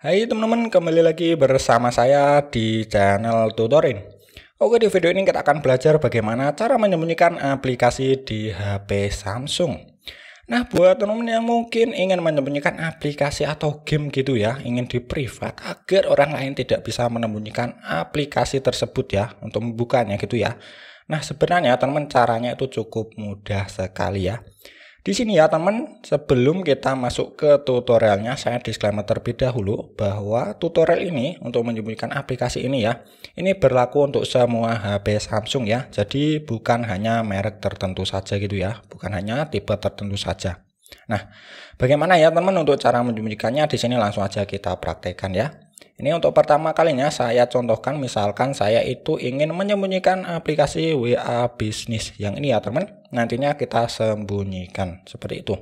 Hai teman-teman, kembali lagi bersama saya di channel Tutorin. Oke, di video ini kita akan belajar bagaimana cara menyembunyikan aplikasi di HP Samsung. Nah, buat teman-teman yang mungkin ingin menyembunyikan aplikasi atau game gitu ya, ingin di privat agar orang lain tidak bisa menyembunyikan aplikasi tersebut ya, untuk membukanya gitu ya. Nah, sebenarnya teman-teman caranya itu cukup mudah sekali ya. Di sini ya teman, sebelum kita masuk ke tutorialnya, saya disclaimer terlebih dahulu bahwa tutorial ini untuk menyembunyikan aplikasi ini ya, ini berlaku untuk semua HP Samsung ya, jadi bukan hanya merek tertentu saja gitu ya, bukan hanya tipe tertentu saja. Nah, bagaimana ya teman untuk cara menyembunyikannya? Di sini langsung aja kita praktekkan ya. Ini untuk pertama kalinya saya contohkan misalkan saya itu ingin menyembunyikan aplikasi WA bisnis yang ini ya teman. Nantinya kita sembunyikan seperti itu.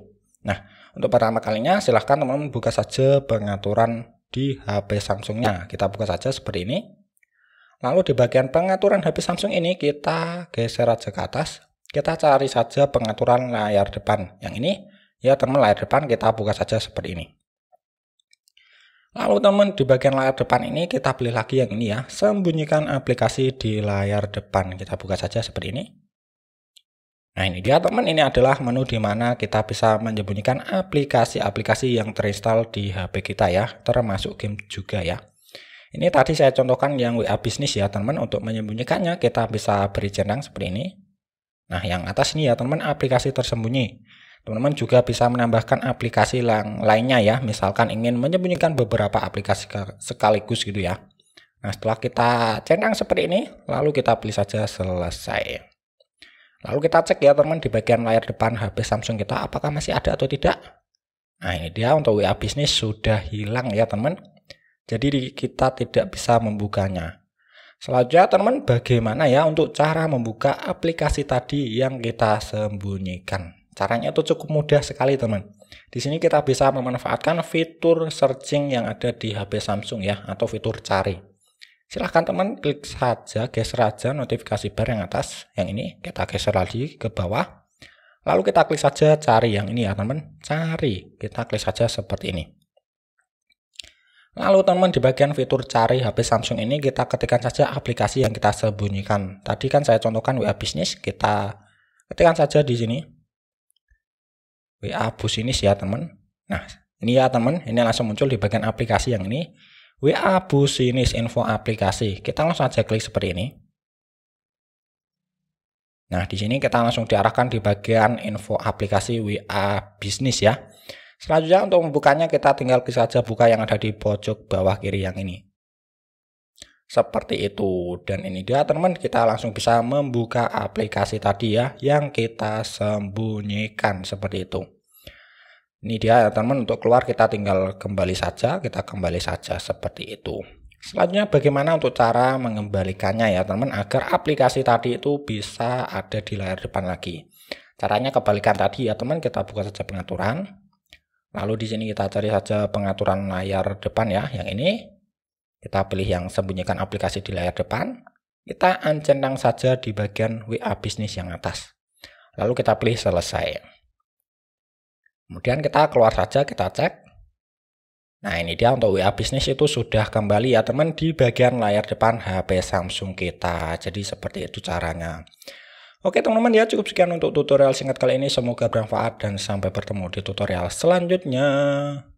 Nah, untuk pertama kalinya silahkan teman-teman buka saja pengaturan di HP Samsungnya. Nah, kita buka saja seperti ini. Lalu di bagian pengaturan HP Samsung ini kita geser aja ke atas. Kita cari saja pengaturan layar depan. Yang ini ya teman layar depan kita buka saja seperti ini. Lalu teman di bagian layar depan ini kita pilih lagi yang ini ya. Sembunyikan aplikasi di layar depan. Kita buka saja seperti ini. Nah ini dia teman, ini adalah menu di mana kita bisa menyembunyikan aplikasi-aplikasi yang terinstall di HP kita ya, termasuk game juga ya. Ini tadi saya contohkan yang WA bisnis ya teman, untuk menyembunyikannya kita bisa beri centang seperti ini. Nah yang atas ini ya teman, aplikasi tersembunyi. Teman-teman juga bisa menambahkan aplikasi yang lainnya ya, misalkan ingin menyembunyikan beberapa aplikasi sekaligus gitu ya. Nah, setelah kita centang seperti ini, lalu kita pilih saja selesai. Lalu kita cek ya teman teman di bagian layar depan HP Samsung kita apakah masih ada atau tidak. Nah, ini dia untuk WA bisnis sudah hilang ya teman. teman Jadi kita tidak bisa membukanya. Selanjutnya teman teman bagaimana ya untuk cara membuka aplikasi tadi yang kita sembunyikan. Caranya itu cukup mudah sekali teman. Di sini kita bisa memanfaatkan fitur searching yang ada di HP Samsung ya atau fitur cari. Silahkan teman klik saja, geser aja notifikasi bar yang atas, yang ini kita geser lagi ke bawah. Lalu kita klik saja cari yang ini ya teman, cari. Kita klik saja seperti ini. Lalu teman di bagian fitur cari HP Samsung ini kita ketikkan saja aplikasi yang kita sembunyikan. Tadi kan saya contohkan WA Business, kita ketikkan saja di sini WA Bus ini sih ya teman. Nah, ini ya teman, ini langsung muncul di bagian aplikasi yang ini. WA Bus ini info aplikasi. Kita langsung aja klik seperti ini. Nah, di sini kita langsung diarahkan di bagian info aplikasi WA bisnis ya. Selanjutnya untuk membukanya kita tinggal klik saja buka yang ada di pojok bawah kiri yang ini. Seperti itu. Dan ini dia teman-teman, kita langsung bisa membuka aplikasi tadi ya yang kita sembunyikan seperti itu. Ini dia teman-teman, untuk keluar kita tinggal kembali saja, kita kembali saja seperti itu. Selanjutnya bagaimana untuk cara mengembalikannya ya teman-teman agar aplikasi tadi itu bisa ada di layar depan lagi. Caranya kebalikan tadi ya teman, kita buka saja pengaturan. Lalu di sini kita cari saja pengaturan layar depan ya, yang ini kita pilih yang sembunyikan aplikasi di layar depan. Kita centang saja di bagian WA bisnis yang atas. Lalu kita pilih selesai. Kemudian kita keluar saja, kita cek. Nah ini dia untuk WA bisnis itu sudah kembali ya teman di bagian layar depan HP Samsung kita. Jadi seperti itu caranya. Oke teman-teman ya cukup sekian untuk tutorial singkat kali ini. Semoga bermanfaat dan sampai bertemu di tutorial selanjutnya.